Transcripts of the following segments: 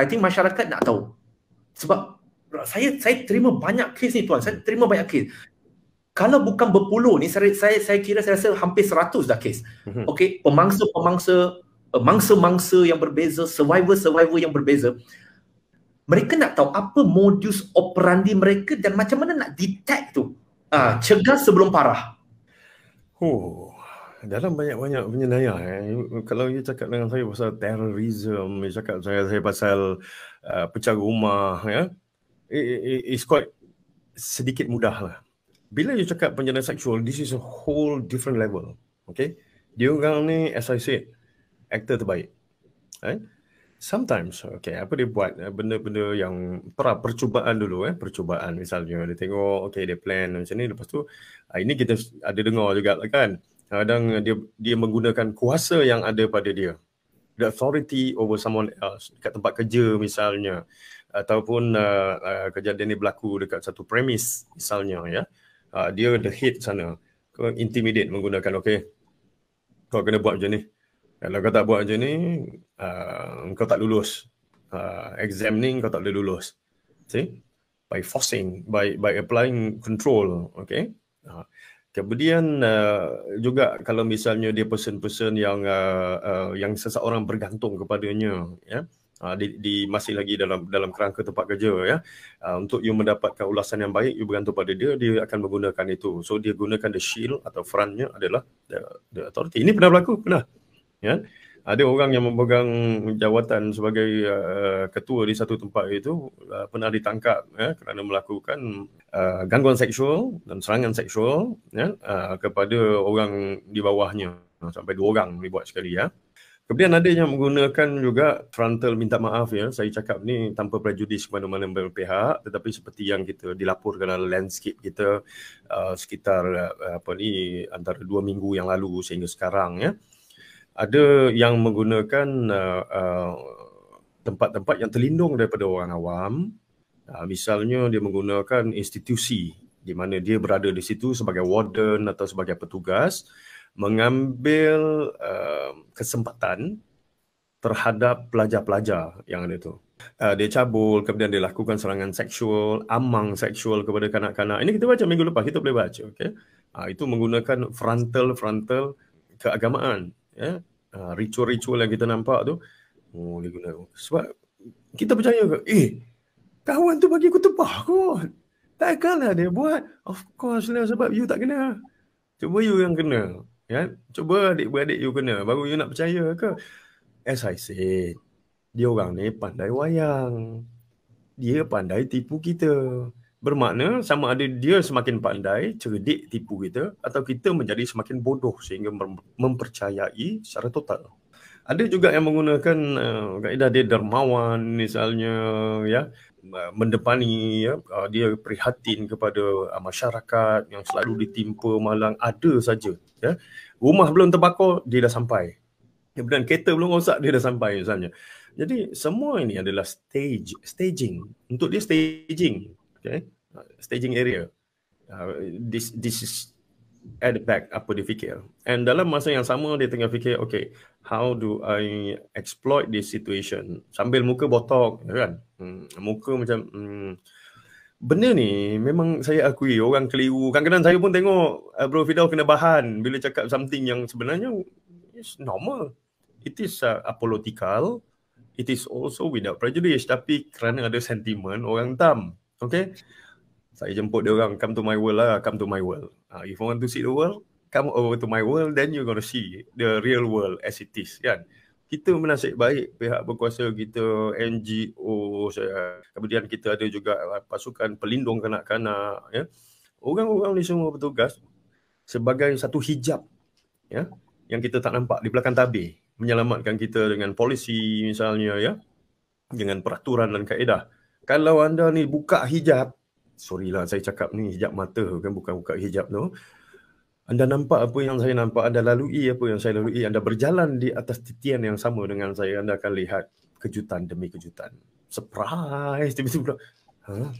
I think masyarakat nak tahu. Sebab saya saya terima banyak kes ni tuan. Saya terima banyak kes. Kalau bukan berpuluh ni, saya, saya, saya kira saya rasa hampir seratus dah kes. Mhm. Okay, pemangsa-pemangsa, eh, mangsa-mangsa yang berbeza, survivor-survivor yang berbeza. Mereka nak tahu apa modus operandi mereka dan macam mana nak detect tu. Uh, ah, ya. cegah sebelum parah. Oh, dalam banyak-banyak penyelayah eh, kalau dia cakap dengan saya pasal terrorism, dia cakap dengan saya pasal uh, pecah rumah ya. Yeah, it's quite sedikit mudah lah. Bila dia cakap penyelayah seksual, this is a whole different level. Okay? Dia orang ni, as I said, actor terbaik. Right? Eh. Sometimes, okay, apa dia buat? Eh, benda-benda yang pra percubaan dulu, eh, percubaan misalnya. Dia tengok, okay, dia plan macam ni. Lepas tu, ah, ini kita ada dengar juga lah kan kadang dia dia menggunakan kuasa yang ada pada dia the authority over someone else dekat tempat kerja misalnya ataupun uh, uh, kejadian ini berlaku dekat satu premis misalnya ya uh, dia the head sana kau intimidate menggunakan okay kau kena buat macam ni kalau kau tak buat macam ni uh, kau tak lulus uh, examining kau tak boleh lulus see by forcing by by applying control okay uh, Kemudian uh, juga kalau misalnya dia person-person yang uh, uh, yang seseorang bergantung kepadanya ya uh, di, di masih lagi dalam dalam kerangka tempat kerja ya uh, untuk you mendapatkan ulasan yang baik you bergantung pada dia dia akan menggunakan itu so dia gunakan the shield atau frontnya adalah the, the authority ini pernah berlaku pernah ya yeah ada orang yang memegang jawatan sebagai uh, ketua di satu tempat itu uh, pernah ditangkap ya kerana melakukan uh, gangguan seksual dan serangan seksual ya uh, kepada orang di bawahnya sampai dua orang dibuat sekali ya. Kemudian ada yang menggunakan juga frontal minta maaf ya. Saya cakap ni tanpa prejudis kepada mana-mana pihak tetapi seperti yang kita dilaporkan dalam landscape kita uh, sekitar uh, apa ni antara dua minggu yang lalu sehingga sekarang ya ada yang menggunakan uh, uh, tempat-tempat yang terlindung daripada orang awam uh, misalnya dia menggunakan institusi di mana dia berada di situ sebagai warden atau sebagai petugas mengambil uh, kesempatan terhadap pelajar-pelajar yang ada itu uh, dia cabul kemudian dia lakukan serangan seksual amang seksual kepada kanak-kanak ini kita baca minggu lepas kita boleh baca okay uh, itu menggunakan frontal frontal keagamaan eh, ritual-ritual yang kita nampak tu oh, boleh guna sebab kita percaya ke eh kawan tu bagi aku tebah kot takkanlah dia buat of course lah sebab you tak kena cuba you yang kena ya cuba adik-beradik you kena baru you nak percaya ke as i said dia orang ni pandai wayang dia pandai tipu kita Bermakna sama ada dia semakin pandai, cerdik, tipu kita atau kita menjadi semakin bodoh sehingga mempercayai secara total. Ada juga yang menggunakan uh, kaedah dia dermawan misalnya ya eh, mendepani ya eh, dia prihatin kepada masyarakat yang selalu ditimpa malang ada saja ya rumah belum terbakar dia dah sampai kemudian kereta belum rosak dia dah sampai misalnya jadi semua ini adalah stage staging untuk dia staging okay uh, staging area uh, this this is at the back apa dia fikir and dalam masa yang sama dia tengah fikir okay how do i exploit this situation sambil muka botok ya kan hmm, muka macam hmm, benda ni memang saya akui orang keliru kadang-kadang saya pun tengok uh, bro Fidel kena bahan bila cakap something yang sebenarnya is normal it is uh, apolitical it is also without prejudice tapi kerana ada sentimen orang tam. Okay. Saya jemput dia orang, come to my world lah, come to my world. Uh, if you want to see the world, come over to my world, then you're going to see the real world as it is. Kan? Kita menasib baik pihak berkuasa kita, NGO, saya, ah, kemudian kita ada juga ah, pasukan pelindung kanak-kanak. Ya? Orang-orang ni semua bertugas sebagai satu hijab ya? yang kita tak nampak di belakang tabir. Menyelamatkan kita dengan polisi misalnya, ya? dengan peraturan dan kaedah kalau anda ni buka hijab, sorry lah saya cakap ni hijab mata kan bukan buka hijab tu. Anda nampak apa yang saya nampak, anda lalui apa yang saya lalui, anda berjalan di atas titian yang sama dengan saya, anda akan lihat kejutan demi kejutan. Surprise, tiba-tiba ha?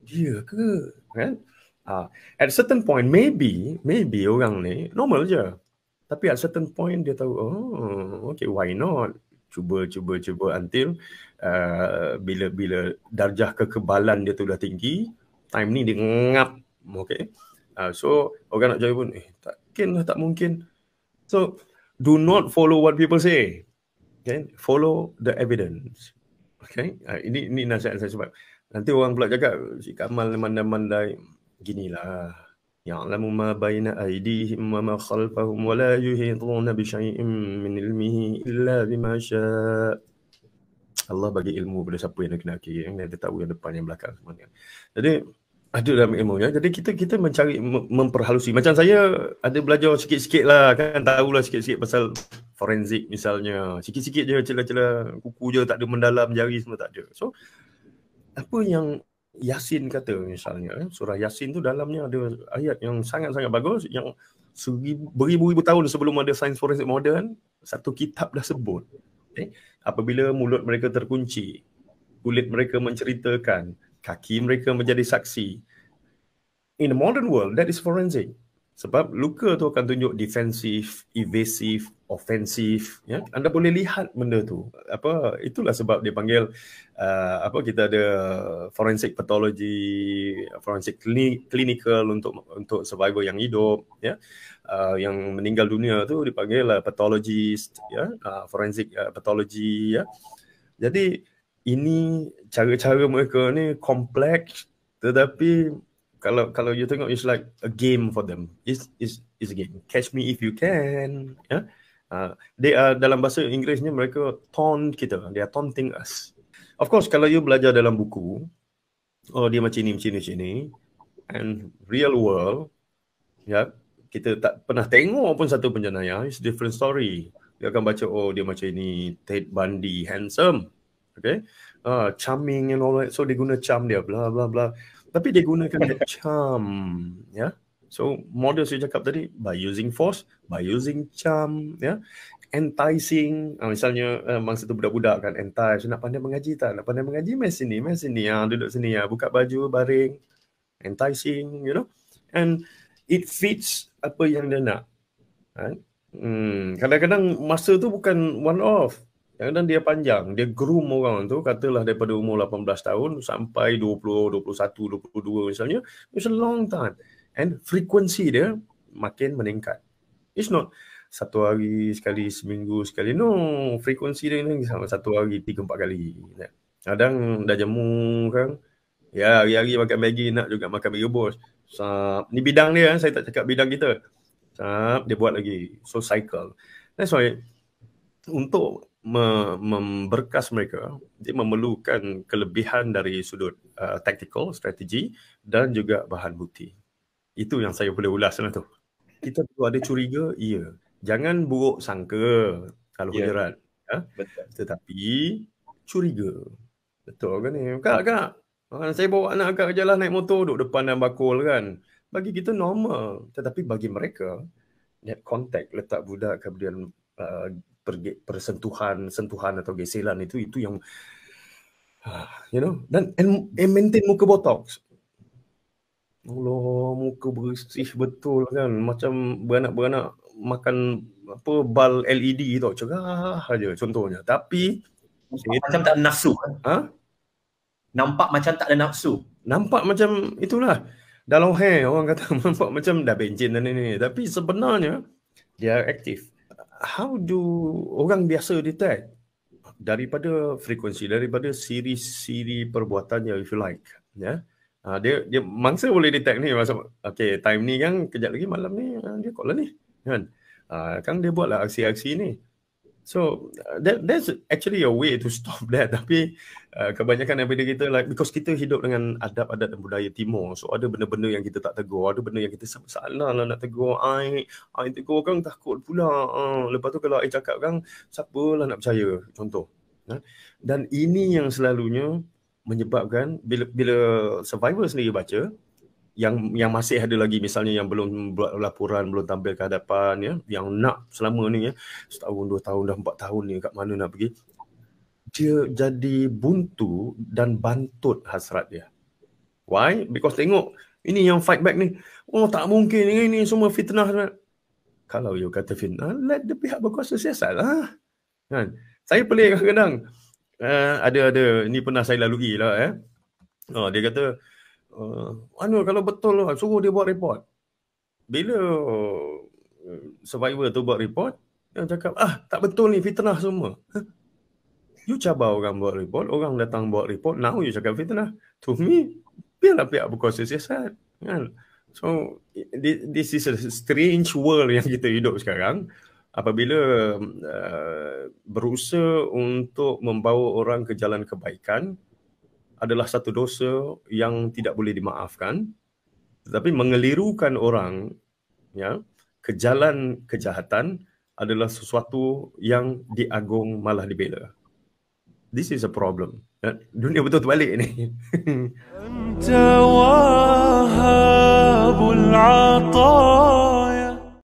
dia ke? Kan? Ah, at certain point, maybe, maybe orang ni normal je. Tapi at certain point dia tahu, oh, okay, why not? cuba cuba cuba until uh, bila bila darjah kekebalan dia tu dah tinggi time ni dia ngap okey uh, so orang nak jawab pun eh tak mungkin lah tak mungkin so do not follow what people say okay follow the evidence okay uh, ini ini nasihat saya sebab nanti orang pula cakap si Kamal mandai-mandai ginilah يعلم ما بين أيديهم وما خلفهم ولا يحيطون بشيء من علمه إلا بما شاء Allah bagi ilmu pada siapa yang nak kena kiri yang dia tahu yang depan yang belakang semuanya. Jadi ada dalam ilmu ya. Jadi kita kita mencari memperhalusi. Macam saya ada belajar sikit-sikit lah kan tahu lah sikit-sikit pasal forensik misalnya. Sikit-sikit je celah-celah kuku je tak ada mendalam jari semua tak ada. So apa yang Yasin kata misalnya eh, surah Yasin tu dalamnya ada ayat yang sangat-sangat bagus yang beribu-ribu tahun sebelum ada sains forensik moden satu kitab dah sebut eh, apabila mulut mereka terkunci kulit mereka menceritakan kaki mereka menjadi saksi in the modern world that is forensic sebab luka tu akan tunjuk defensif, evasif, offensif. Ya? Anda boleh lihat benda tu. Apa? Itulah sebab dia panggil uh, apa kita ada forensik pathology, forensik klinikal untuk untuk survivor yang hidup. Ya? Uh, yang meninggal dunia tu dipanggil uh, pathologist, ya? Uh, forensic uh, pathology. Ya? Jadi ini cara-cara mereka ni kompleks tetapi kalau kalau you tengok it's like a game for them it's it's it's a game catch me if you can yeah ya. uh, they are dalam bahasa inggrisnya mereka taunt kita they are taunting us of course kalau you belajar dalam buku oh dia macam ni macam ni macam ni and real world ya yeah, kita tak pernah tengok pun satu penjenayah it's different story dia akan baca oh dia macam ini Ted Bundy handsome okay uh, charming and all that so dia guna charm dia bla bla bla tapi dia gunakan the charm yeah? so model saya cakap tadi by using force by using charm yeah? enticing uh, misalnya uh, eh, masa tu budak-budak kan entice nak pandai mengaji tak nak pandai mengaji mai sini mai sini ya duduk sini ya buka baju baring enticing you know and it fits apa yang dia nak kan right? hmm kadang-kadang masa tu bukan one off dan dia panjang, dia groom orang tu katalah daripada umur 18 tahun sampai 20, 21, 22 misalnya. It's a long time. And frequency dia makin meningkat. It's not satu hari sekali, seminggu sekali. No, frequency dia ni sama satu hari, tiga, empat kali. Kadang dah jamu kan. Ya, hari-hari makan bagi nak juga makan bagi bos. Sap. Ni bidang dia, eh, saya tak cakap bidang kita. Sap, dia buat lagi. So, cycle. That's why, untuk memberkas mereka dia memerlukan kelebihan dari sudut uh, tactical strategi dan juga bahan bukti itu yang saya boleh ulas lah tu kita perlu ada curiga iya jangan buruk sangka kalau yeah. hujurat ya, ya. tetapi curiga betul kan ni kak kak ah, saya bawa anak kak jalan naik motor duduk depan dan bakul kan bagi kita normal tetapi bagi mereka that contact letak budak kemudian Uh, persentuhan sentuhan atau geselan itu itu yang ah, you know dan and, and maintain muka botox Allah muka bersih betul kan macam beranak-beranak makan apa bal LED tu cerah aja contohnya tapi macam it, tak ada nafsu kan? ha? nampak macam tak ada nafsu nampak macam itulah dalam hair orang kata nampak macam dah bencin dan ini tapi sebenarnya dia aktif how do orang biasa detect daripada frekuensi daripada siri-siri perbuatannya if you like ya yeah? uh, dia dia mangsa boleh detect ni masa okey time ni kan kejap lagi malam ni uh, dia call lah ni kan uh, kan dia buatlah aksi-aksi ni So uh, that, that's actually a way to stop that. Tapi uh, kebanyakan daripada kita like because kita hidup dengan adab-adab dan budaya timur. So ada benda-benda yang kita tak tegur. Ada benda yang kita salah lah nak tegur. Ai, ai tegur kan takut pula. Uh, lepas tu kalau ai cakap kan siapalah nak percaya. Contoh. Nah? Ha? Dan ini yang selalunya menyebabkan bila, bila survivor sendiri baca yang yang masih ada lagi misalnya yang belum buat laporan belum tampil ke hadapan ya yang nak selama ni ya setahun dua tahun dah empat tahun ni kat mana nak pergi dia jadi buntu dan bantut hasrat dia why because tengok ini yang fight back ni oh tak mungkin ini, ini semua fitnah kan? kalau you kata fitnah let the pihak berkuasa siasat lah kan saya pelik kadang-kadang uh, ada ada ni pernah saya lalui lah eh oh, dia kata mana uh, kalau betul lah, suruh dia buat report. Bila uh, survivor tu buat report, dia cakap, ah tak betul ni fitnah semua. You cabar orang buat report, orang datang buat report, now you cakap fitnah. To me, biarlah pihak berkuasa siasat. Kan? So, this is a strange world yang kita hidup sekarang. Apabila uh, berusaha untuk membawa orang ke jalan kebaikan, adalah satu dosa yang tidak boleh dimaafkan tetapi mengelirukan orang ya ke jalan kejahatan adalah sesuatu yang diagung malah dibela this is a problem ya, dunia betul terbalik ni antawahabul atah